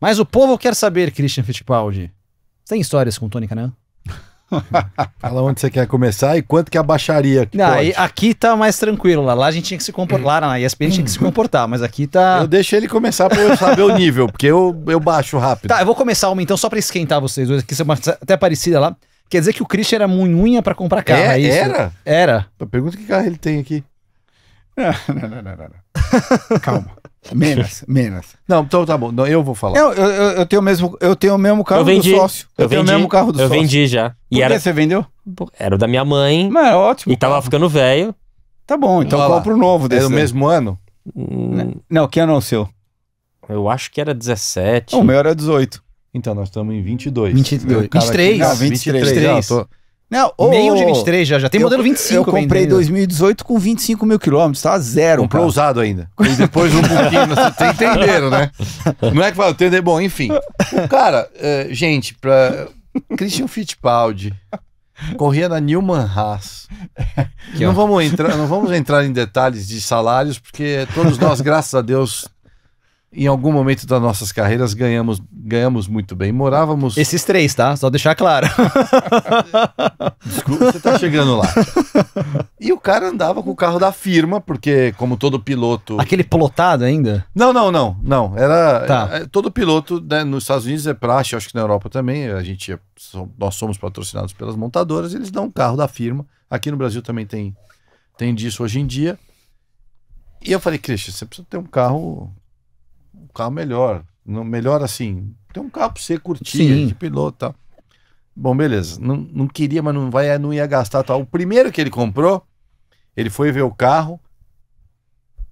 Mas o povo quer saber, Christian Fittipaldi. Tem histórias com Tônica, Tony Fala onde você quer começar e quanto que a Que não, aqui tá mais tranquilo. Lá, a gente tinha que se comportar. Lá na ESPN tinha que se comportar, mas aqui tá. Eu deixo ele começar pra eu saber o nível, porque eu, eu baixo rápido. Tá, eu vou começar uma então só pra esquentar vocês dois. Aqui é uma até parecida lá. Quer dizer que o Christian era munhunha pra comprar é, carro. É, é isso? Era? Era. Pergunta que carro ele tem aqui. não, não, não. não, não. Calma. Menos, menos. Não, então tá bom. Não, eu vou falar. Eu, eu, eu tenho o mesmo, eu tenho o mesmo carro eu vendi, do sócio. Eu, eu tenho o mesmo carro do eu sócio. Eu vendi já. Por era, que você vendeu? Era o da minha mãe. Mas era é ótimo. E tava ficando velho. Tá bom, então Olha compra novo é desse. É do mesmo ano? Hum, não, que ano é o seu? Eu acho que era 17. O meu era 18. Então, nós estamos em 22. 22. 23. Aqui, não, 23. 23. Não, tô... Não, nem Meio de 23 já, já tem eu, modelo 25. Eu comprei 2018 com 25 mil quilômetros, tá zero. Comprou cara. usado ainda. E depois um pouquinho, vocês entenderam, né? Não é que vai entender, bom, enfim. Cara, uh, gente, pra Christian Fittipaldi, corria na Newman Haas. Que não, vamos entrar, não vamos entrar em detalhes de salários, porque todos nós, graças a Deus, em algum momento das nossas carreiras ganhamos, ganhamos muito bem. Morávamos. Esses três, tá? Só deixar claro. Desculpa, você tá chegando lá. E o cara andava com o carro da firma, porque, como todo piloto. Aquele pilotado ainda? Não, não, não. Não. Era. Tá. É, todo piloto, né, nos Estados Unidos é praxe, acho que na Europa também. A gente é, nós somos patrocinados pelas montadoras, eles dão um carro da firma. Aqui no Brasil também tem, tem disso hoje em dia. E eu falei, Christian, você precisa ter um carro carro melhor. No, melhor assim, tem um carro pra você curtir, Sim. de piloto e tá? tal. Bom, beleza. Não, não queria, mas não, vai, não ia gastar tal. Tá? O primeiro que ele comprou, ele foi ver o carro,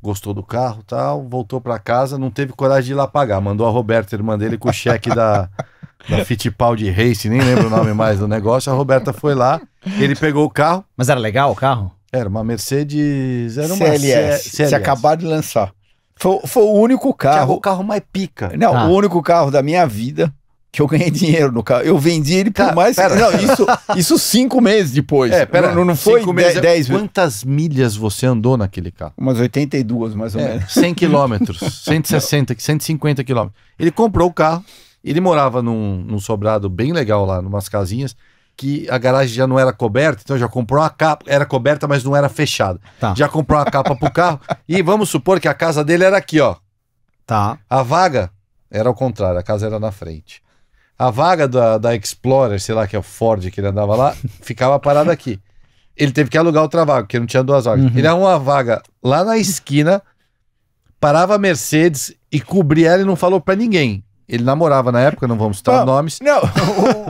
gostou do carro tal, voltou para casa, não teve coragem de ir lá pagar. Mandou a Roberta, irmã dele, com o cheque da, da Fittipaldi Race, nem lembro o nome mais do negócio. A Roberta foi lá, ele pegou o carro. Mas era legal o carro? Era uma Mercedes. Era uma CLS. C... CLS. Se acabar de lançar. Foi, foi o único carro. Tiago, o carro mais pica. Não, ah. o único carro da minha vida que eu ganhei dinheiro no carro. Eu vendi ele por tá, mais. Pera. Não, isso, isso cinco meses depois. É, pera, não, não foi cinco é dez, meses. Dez... Quantas milhas você andou naquele carro? Umas 82, mais ou é, menos. 100 quilômetros, 160, 150 quilômetros. Ele comprou o carro, ele morava num, num sobrado bem legal lá, numas casinhas que a garagem já não era coberta, então já comprou uma capa, era coberta, mas não era fechada. Tá. Já comprou uma capa pro carro e vamos supor que a casa dele era aqui, ó. Tá. A vaga era ao contrário, a casa era na frente. A vaga da, da Explorer, sei lá, que é o Ford que ele andava lá, ficava parada aqui. Ele teve que alugar outra vaga, porque não tinha duas vagas. Uhum. Ele arrumou uma vaga lá na esquina, parava a Mercedes e cobria ela e não falou para ninguém. Ele namorava na época, não vamos citar Bom, nomes. Não,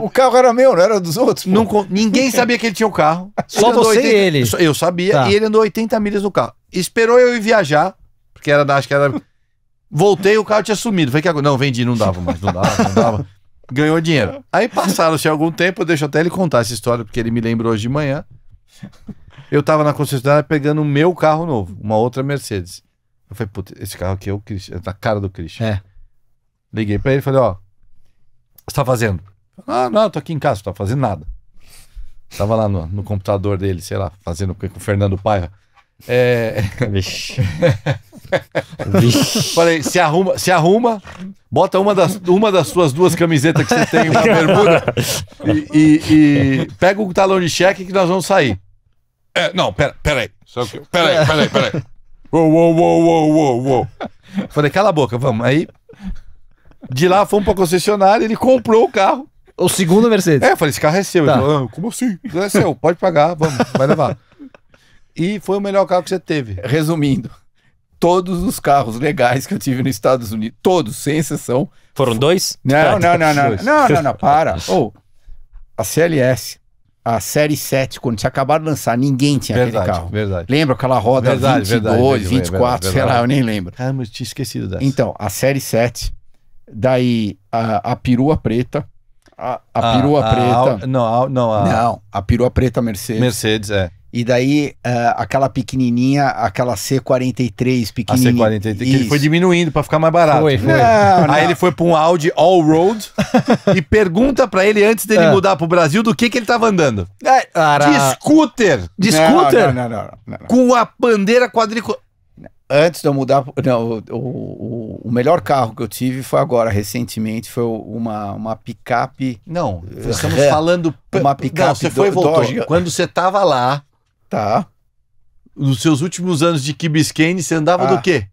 o, o, carro era meu, não era dos outros. Não, ninguém sabia que ele tinha o um carro. Só ele você 80, e ele. Eu sabia, tá. e ele andou 80 milhas no carro. Esperou eu ir viajar, porque era, acho que era. Voltei, o carro tinha sumido. Falei, que Não, vendi, não dava mais, não dava, não dava. Ganhou dinheiro. Aí passaram-se algum tempo, deixa até ele contar essa história, porque ele me lembrou hoje de manhã. Eu tava na concessionária pegando o meu carro novo, uma outra Mercedes. Eu falei, puta, esse carro aqui é o Christian, é na cara do Christian. É. Liguei pra ele e falei, ó, o que você tá fazendo? Ah, não, eu tô aqui em casa, não tô fazendo nada. Tava lá no, no computador dele, sei lá, fazendo com o Fernando Paiva. É... Vixe. Vixe. Falei, se arruma, se arruma, bota uma das, uma das suas duas camisetas que você tem, uma bermuda, e, e, e pega o talão de cheque que nós vamos sair. É, não, pera, pera aí. Só que, pera aí, pera aí, pera aí. Uou, uou, uou, uou, uou, uou. Falei, cala a boca, vamos. Aí de lá fomos pra concessionária, ele comprou o carro. O segundo Mercedes. É, eu falei, esse carro é seu. Tá. Ele falou, ah, como assim? É seu, pode pagar, vamos, vai levar. E foi o melhor carro que você teve. Resumindo, todos os carros legais que eu tive nos Estados Unidos, todos, sem exceção. Foram dois? Não, ah, não, não, não. Não, não, não, para. Ou oh, a CLS, a série 7, quando tinha acabado de lançar, ninguém tinha verdade, aquele carro. Verdade. Lembra aquela roda verdade, 22, verdade, 24, verdade, sei lá, eu nem lembro. Ah, mas tinha esquecido dessa. Então, a série 7 daí a, a perua preta. A, a, ah, a perua preta. A, não, não, a... não, a perua preta Mercedes. Mercedes, é. E daí, uh, aquela pequenininha, aquela C43 pequenininha. A C43, que ele foi diminuindo para ficar mais barato. Foi, foi. Não, não. Aí ele foi para um Audi All-Road e pergunta para ele, antes dele é. mudar pro Brasil, do que que ele tava andando. É, De scooter! De scooter? Não, não, não, não Com a bandeira quadriculada antes de eu mudar. Não, o, o, o, melhor carro que eu tive foi agora, recentemente, foi uma, uma picape. Não, eh, estamos é, falando. Uma picape. Não, você foi do, voltou. Dodge. Quando você tava lá. Tá. Nos seus últimos anos de Key você andava ah. do quê?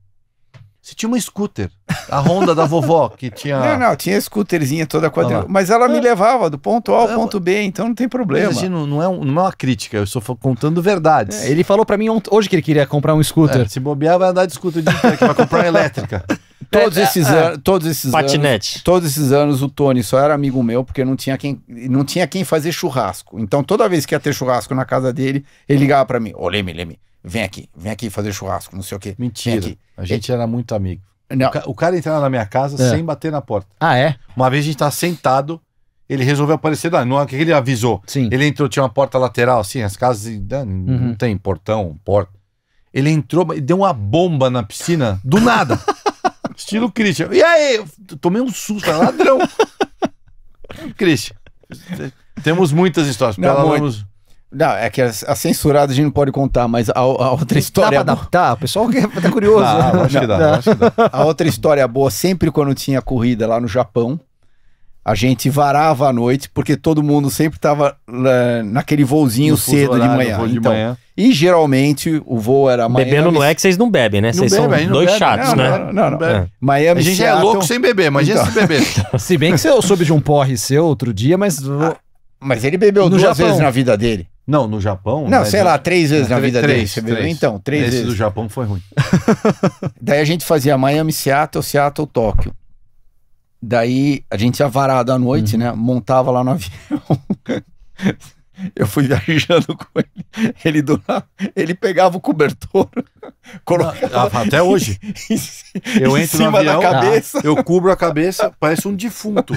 Você tinha uma scooter, a Honda da vovó, que tinha. Não, não, tinha scooterzinha toda quadrilha. mas ela é. me levava do ponto A ao é, ponto B, então não tem problema. Mas, assim, não, não, é um, não é uma crítica, eu estou contando verdades. É, ele falou para mim hoje que ele queria comprar um scooter. É, se bobear, vai andar de scooter de que vai comprar uma elétrica. Todos é, esses, anos, todos esses Patinete. anos, todos esses anos o Tony só era amigo meu porque não tinha quem, não tinha quem fazer churrasco. Então toda vez que ia ter churrasco na casa dele, ele ligava para mim: "Ô, Leme, Leme, Vem aqui, vem aqui fazer churrasco, não sei o quê. Mentira. A gente era muito amigo. Não. O, ca o cara entrava na minha casa é. sem bater na porta. Ah, é? Uma vez a gente tava tá sentado, ele resolveu aparecer. Não, o que ele avisou? Sim. Ele entrou, tinha uma porta lateral, assim, as casas né, não, uhum. tem portão, porta. Ele entrou e deu uma bomba na piscina, do nada. Estilo Christian. E aí? Eu tomei um susto, ladrão. Christian. Temos muitas histórias. Não, muito. Vamos... Não, é que a, a censurada a gente não pode contar, mas a, a outra história. Dá pra adaptar? O pessoal tá curioso. Ah, que A outra história boa, sempre quando tinha corrida lá no Japão, a gente varava à noite, porque todo mundo sempre tava né, naquele voozinho no cedo horário, de manhã. Voo de então, manhã. E geralmente o voo era Miami. Bebendo não é que vocês não bebem, né? Vocês são bebe, dois bebe. chatos, não, né? não, não. não é. Miami, a gente é Seattle... é louco sem beber, imagina então. se beber. se bem que eu soube de um porre seu outro dia, mas. Ah, mas ele bebeu no duas Japão. vezes na vida dele. Não, no Japão. Não, sei lá, três vezes na vida três, dele. Três. Então, três Esse vezes. do Japão foi ruim. Daí a gente fazia Miami, Seattle, Seattle, Tóquio. Daí a gente ia varado à noite, uhum. né? Montava lá no avião. Eu fui viajando com ele. Ele do lado, ele pegava o cobertor, colocava ah, até hoje. Em, eu entro em cima no avião, da cabeça. eu cubro a cabeça, parece um defunto.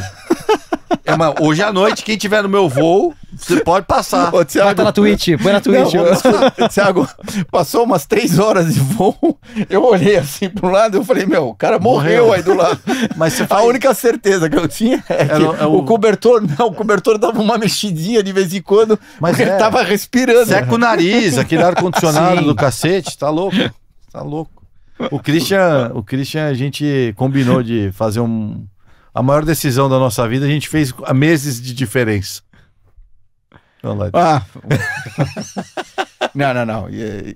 É, mas hoje à noite, quem tiver no meu voo, você pode passar. Ô, Thiago... Bota na Twitch, põe na Twitch. Não, Thiago, passou umas três horas de voo, eu olhei assim pro lado e falei, meu, o cara morreu, morreu, aí do lado. Mas A faz... única certeza que eu tinha é, é que é, o... o... cobertor, não, o cobertor dava uma mexidinha de vez em quando, mas ele é. tava respirando. Seca o nariz, aquele ar-condicionado do cacete, tá louco, tá louco. O Christian, o Christian, a gente combinou de fazer um a maior decisão da nossa vida a gente fez a meses de diferença. Não, ah. não, não, não.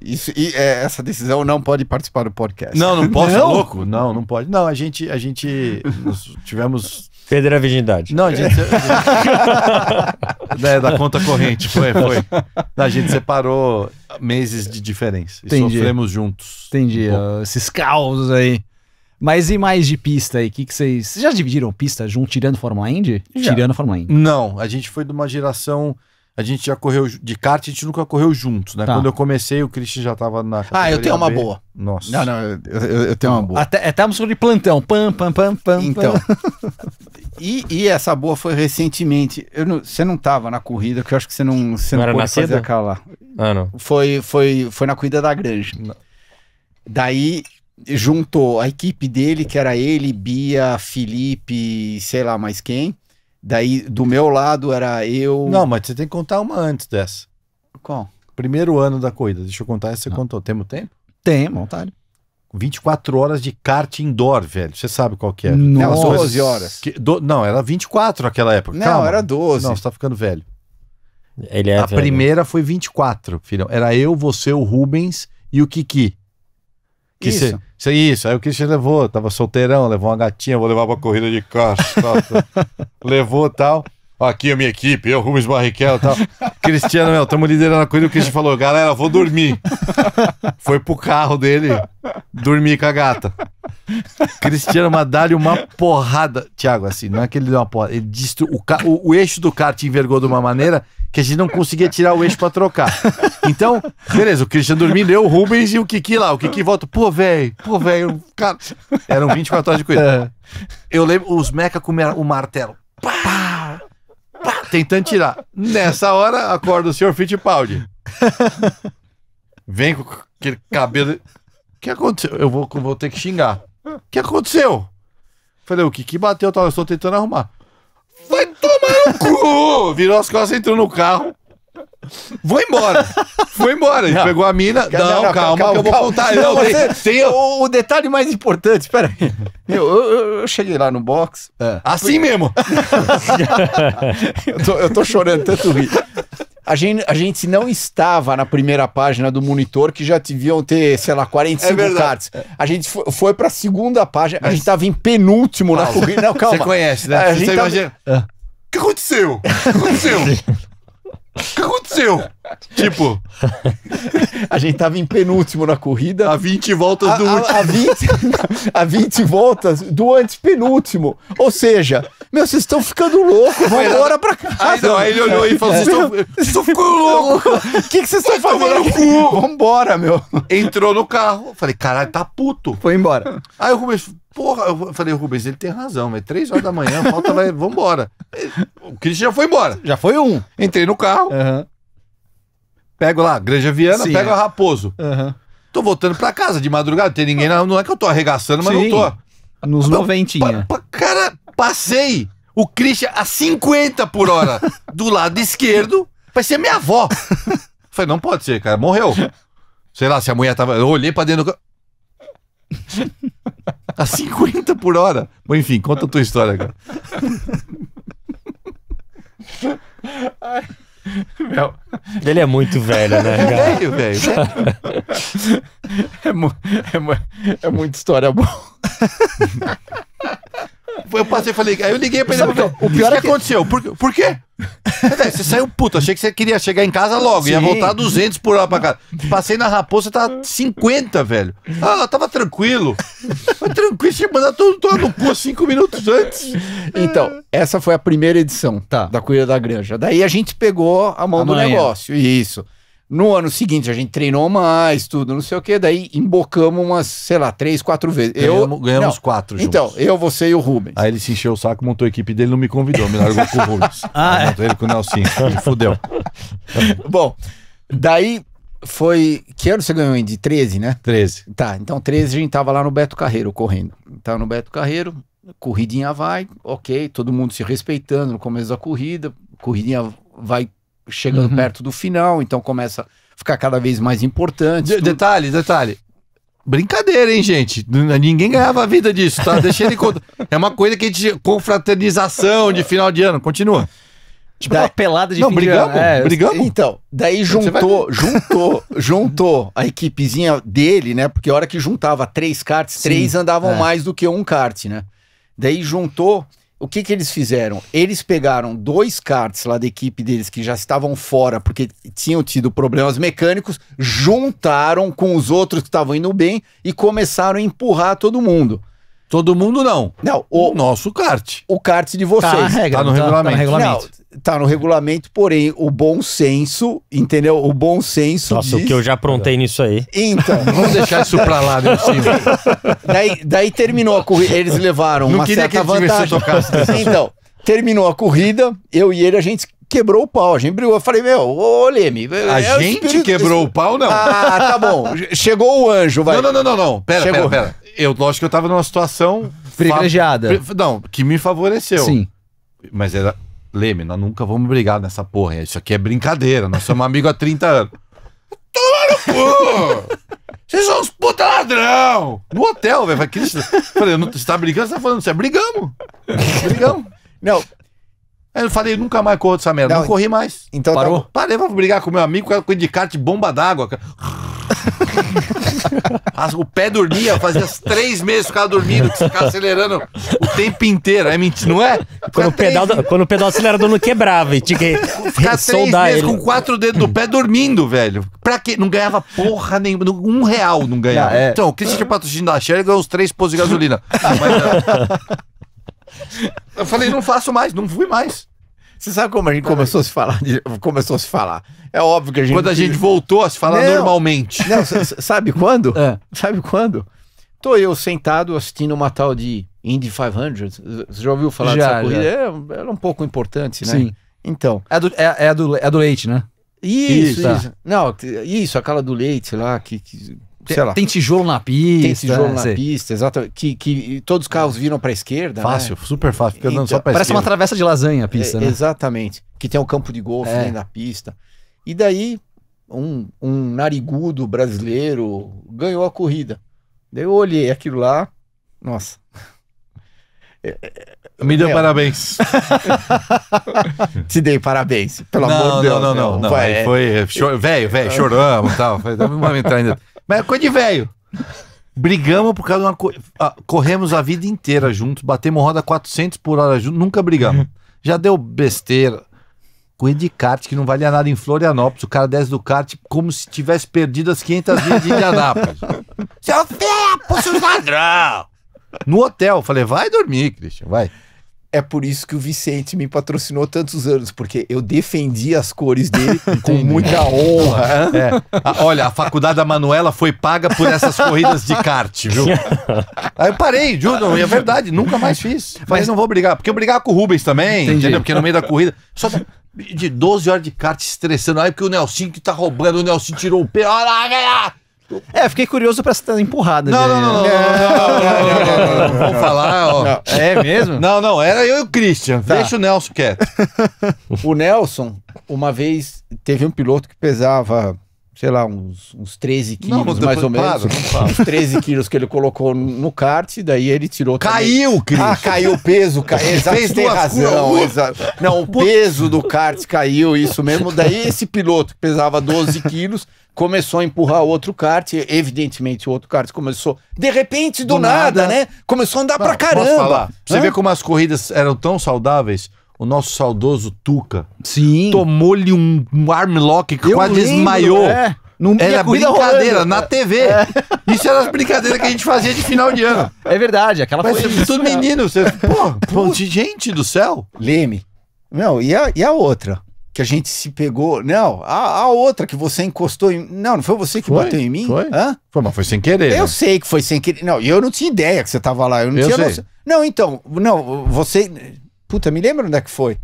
Isso, é, essa decisão não pode participar do podcast. Não, não posso, não? É louco? Não, não pode. Não, a gente, a gente tivemos Perder a virgindade. Não, a gente. da, né, da, conta corrente, foi, foi. A gente separou meses de diferença. E Entendi. sofremos juntos. Entendi. Um uh, ah, esses caos aí. Mas e mais de pista aí? O que, vocês. Vocês já dividiram pista junto, tirando Fórmula Indy? Já. Tirando Fórmula Indy. Não, a gente foi de uma geração. A gente já correu de kart, a gente nunca correu juntos, né? Tá. Quando eu comecei, o Christian já tava na. Ah, eu tenho uma B. boa. Nossa. Não, não, eu, eu, eu tenho uma boa. Até, até música de plantão. Pam, pam, pam, pam. Então. e, e essa boa foi recentemente. Eu não, você não tava na corrida, que eu acho que você não, você não, não pôde fazer aquela lá. Ah, não. Foi, foi, foi na corrida da granja. Não. Daí juntou a equipe dele, que era ele, Bia, Felipe, sei lá mais quem. Daí do meu lado era eu. Não, mas você tem que contar uma antes dessa. Qual? Primeiro ano da corrida. Deixa eu contar essa você Não. contou. Temos tempo? Tem, vontade. 24 horas de kart indoor, velho. Você sabe qual que é. Não, 12 horas. Que, do, não, era 24 naquela época. Não, Calma. era 12. Não, você tá ficando velho. Ele é A velho. primeira foi 24, filhão. Era eu, você, o Rubens e o Kiki. Que isso. Cê, cê, isso, aí o Christian levou, tava solteirão, levou uma gatinha, vou levar pra corrida de carro, levou tal aqui a minha equipe, eu, Rubens Barrichello e tal. Cristiano, meu, estamos liderando a coisa O Cristiano falou, galera, vou dormir. Foi pro carro dele dormir com a gata. Cristiano Madalho, uma porrada. Tiago, assim, não é que ele deu uma porrada. Ele destruiu. O, ca... o, o eixo do kart envergou de uma maneira que a gente não conseguia tirar o eixo pra trocar. Então, beleza, o Cristiano dormindo, eu, o Rubens e o Kiki lá. O Kiki volta, pô, velho, pô, velho, cara. Eram 24 horas de corrida. É. Eu lembro, os meca com o martelo. Pá! tentando tirar. Nessa hora, acorda o senhor Fittipaldi. Vem com aquele cabelo. O que aconteceu? Eu vou, vou ter que xingar. O que aconteceu? Falei, o que que bateu? Eu estou tentando arrumar. Vai tomar no cu! Virou as costas, entrou no carro. Vou embora. Vou embora. Ele pegou a mina. Não, não, não calma, calma, calma, eu vou contar. Não, tem, tem... O, o, detalhe mais importante, espera aí. eu, eu, cheguei lá no box. É. é. Assim mesmo. eu, tô, eu tô chorando, tanto rir. A gente, a gente não estava na primeira página do monitor, que já deviam ter, sei lá, 45 é cards. A gente foi, foi para a segunda página, Mas... a gente estava em penúltimo calma. na corrida. Não, calma. Você conhece, né? A Você gente tava... imagina. O que aconteceu? O que aconteceu? O que aconteceu? tipo. A gente tava em penúltimo na corrida. A 20 voltas do a, último. A 20, a 20 voltas do antes penúltimo, Ou seja, meu, vocês estão ficando loucos, vão embora pra casa. Aí, não, aí ele olhou e falou: vocês estão ficando loucos. O que vocês estão fazendo? Vambora, meu. Entrou no carro. Falei, caralho, tá puto. Foi embora. Aí eu comecei. Porra, eu falei, Rubens, ele tem razão, mas é três horas da manhã, falta vai, vambora. O Christian já foi embora. Já foi um. Entrei no carro, pego lá, Granja Viana, Sim, pego é. a Raposo. Tô voltando pra casa de madrugada, não tem ninguém, não, não é que eu tô arregaçando, mas Sim. não tô. Nos noventinha. cara, passei o Christian a 50 por hora do lado esquerdo. Vai ser minha avó. Falei, não pode ser, cara. Morreu. Sei lá, se a mulher tava. Eu olhei pra dentro do a 50 por hora. Bom, enfim, conta a tua história, cara. meu. Ele é muito velho, né? É cara? Velho, velho. É, mu é, mu é muita história boa. Eu passei e falei, aí eu liguei pra ele. Sabe, falei, o pior é que, aconteceu. Por, por quê? você saiu puto, achei que você queria chegar em casa logo, Sim. ia voltar 200 por hora pra casa. Passei na raposa, tava 50, velho. Ah, tava tranquilo. tranquilo, tinha mandado todo, todo no cu cinco minutos antes. Então, essa foi a primeira edição tá. da Corrida da Granja. Daí a gente pegou a mão Amanhã. do negócio. Isso. No ano seguinte a gente treinou mais, tudo, não sei o que, daí embocamos umas, sei lá, três, quatro vezes. Ganhamos, eu, ganhamos não. quatro juntos. Então, eu, você e o Rubens. Aí ele se encheu o saco, montou a equipe dele, não me convidou, me largou com o Rubens. ah, é. ele com o Nelson, me fudeu. Bom, daí foi. Que ano você ganhou, Indy? 13, né? 13. Tá, então 13 a gente tava lá no Beto Carreiro correndo. Tá no Beto Carreiro, corridinha vai, ok, todo mundo se respeitando no começo da corrida, corridinha vai chegando uhum. perto do final, então começa a ficar cada vez mais importante. De, detalhe, detalhe. Brincadeira, hein, gente? Ninguém ganhava a vida disso, tá? Deixa ele conta. É uma coisa que a gente. Confraternização de final de ano. Continua. Tipo da... uma pelada de Não, brigamos, de é, brigamos. Então, daí juntou, vai... juntou, juntou a equipezinha dele, né? Porque a hora que juntava três karts, três andavam é. mais do que um kart, né? Daí juntou o que, que eles fizeram? Eles pegaram dois karts lá da equipe deles que já estavam fora porque tinham tido problemas mecânicos, juntaram com os outros que estavam indo bem e começaram a empurrar todo mundo. Todo mundo não. Não, o, o nosso kart. O kart de vocês. Tá, regra, tá no tá, regulamento. Tá no regulamento tá no regulamento, porém o bom senso, entendeu? O bom senso. Nossa, diz... o que eu já aprontei nisso aí. Então. Vamos deixar isso pra lá, meu né, daí, daí terminou a corrida, eles levaram Não uma queria certa que vantagem. Tocasse então, terminou a corrida, eu e ele, a gente quebrou o pau. A gente brigou. Eu falei, meu, ô Leme. É a é gente espírito... quebrou o pau, não. Ah, tá bom. Chegou o anjo, vai. Não, não, não, não, não. Pera, Chegou. pera, pera. Eu, acho que eu tava numa situação. Privilegiada. Fa... Não, que me favoreceu. Sim. Mas era Leme, nós nunca vamos brigar nessa porra. Isso aqui é brincadeira. Nós somos amigos há 30 anos. Toma no cu! Vocês são uns puta ladrão! No hotel, velho. Falei, você tá brigando? Você tá falando, você é brigamos. Brigamos. Não, Aí eu falei, nunca mais corro essa merda. Não, Não corri mais. Então tá Parou? tá- Parei pra brigar com meu amigo, com de kart bomba d'água. o pé dormia, fazia três meses, o cara dormindo, ficava acelerando o tempo inteiro. É mentira, não é? Quando o, pedal, do- quando o pedal acelerador não quebrava e tinha que ficar três meses ele. com quatro dedos do pé dormindo, velho. Pra quê? Não ganhava porra nenhuma. Um real não ganhava. Ah, é. Então, o que você tinha patrocínio da Shell ganhou uns três pôs de gasolina. Ah, mas, é. Eu falei, não faço mais, não fui mais. Você sabe como a gente começou a se falar? De, começou a se falar. É óbvio que a gente. Quando a gente voltou a se falar não, normalmente. Não, sabe quando? É. Sabe quando? Tô eu sentado assistindo uma tal de Indy 500. Você já ouviu falar já, dessa corrida? É, era é um pouco importante, né? Sim. Então. É do, é, é do, é do leite, né? Isso, isso, tá. isso. Não, isso, aquela do leite lá, que, que Sei lá. Tem tijolo na pista. Tem tijolo na sei. pista, exato. Que, que todos os carros viram para a esquerda. Né? Fácil, né? super fácil, fica então, só Parece esquerda. uma travessa de lasanha a pista, é, né? Exatamente. Que tem um campo de golfe é. na pista. E daí, um, um narigudo brasileiro ganhou a corrida. Daí eu olhei aquilo lá, nossa. Me deu parabéns. Te dei parabéns, pelo não, amor de Deus. Não, não, não, não. É. Foi, foi, é, velho, velho, choramos e tal. Vamos entrar ainda. Mas é coisa de velho. Brigamos por causa de uma. coisa. corremos a vida inteira juntos, batemos roda 400 por hora juntos, nunca brigamos. Já deu besteira. Corrida de kart que não valia nada em Florianópolis. O cara desce do kart como se tivesse perdido as 500 milhas de Indianápolis. Seu pé, puxa o ladrão! No hotel, falei, vai dormir, Christian, vai é por isso que o Vicente me patrocinou tantos anos, porque eu defendi as cores dele com muita honra. É. A, ah, olha, a faculdade da Manuela foi paga por essas corridas de kart, viu? Aí eu parei, e é verdade, nunca mais fiz. Mas não vou brigar, porque eu brigava com o Rubens também, Entendi. entendeu? Porque no meio da corrida. Só de 12 horas de kart estressando. Aí porque o Nelson que tá roubando, o Nelson tirou o pé. Olha lá, é, fiquei curioso pra essa empurrada. Não, não, não, não, Vamos falar, ó. É mesmo? Não, não, era eu e o Christian. Tá. Deixa o Nelson quieto. O Nelson, uma vez, teve um piloto que pesava sei lá, uns, uns 13 quilos, não, mais ou menos. Claro, não, uns 13 quilos que ele colocou no kart, daí ele tirou. Caiu, Cris! Ah, caiu o peso, caiu. Exato, tem razão. Exato. Não, o peso do kart caiu, isso mesmo. Daí esse piloto que pesava 12 quilos começou a empurrar outro kart, evidentemente o outro kart começou, de repente, do, do nada, nada, né? Começou a andar não, pra caramba. Você vê como as corridas eram tão saudáveis o nosso saudoso Tuca. Sim. Tomou-lhe um, armlock que Eu quase desmaiou. É. Não era brincadeira, rolando. na TV. É. Isso era as brincadeiras que a gente fazia de final de ano. É verdade, aquela Mas foi. tudo menino, você. Pô, gente do céu. Leme. Não, e a, e a outra? Que a gente se pegou. Não, a, a outra que você encostou em. Não, não foi você que foi, bateu em mim? Foi. Hã? Foi, mas foi sem querer. Eu né? sei que foi sem querer. Não, eu não tinha ideia que você tava lá. Eu não eu tinha sei. noção. Não, então, não, você. Puta, me lembra onde é que foi?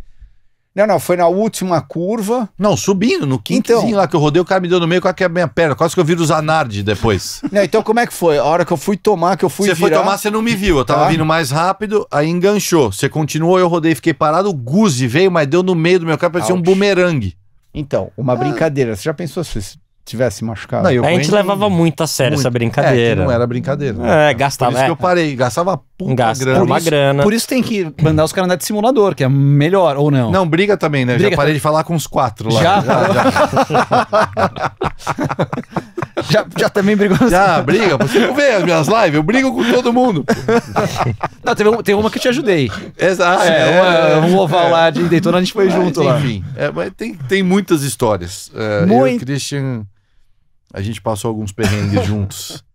Não, não, foi na última curva. Não, subindo, no quintozinho então, lá que eu rodei, o cara me deu no meio com a minha perna. Quase que eu viro o Zanardi depois. Não, então como é que foi? A hora que eu fui tomar, que eu fui Você virar... foi tomar, você não me viu. Eu tava tá. vindo mais rápido, aí enganchou. Você continuou, eu rodei, fiquei parado. O Guzi veio, mas deu no meio do meu carro, parecia Ouch. um bumerangue. Então, uma ah. brincadeira. Você já pensou se tivesse machucado. Não, a gente levava muito a sério muito. essa brincadeira. É, não era brincadeira. Né? É, gastava. Por isso que eu parei, gastava puta grana. Uma isso, grana. Por isso tem que mandar os caras andar de simulador, que é melhor, ou não? Não, briga também, né? Briga já parei também. de falar com os quatro lá. Já? Já, já. já, já também brigou. Assim. Já, briga. Você não vê as minhas lives, eu brigo com todo mundo. não, teve, tem uma que eu te ajudei. Exato. Ah, é, uma, é, é. um oval lá de Daytona, a gente foi mas, ah, junto enfim, lá. Enfim, é, tem, tem muitas histórias. muito. Eu, Christian... A gente passou alguns perrengues juntos.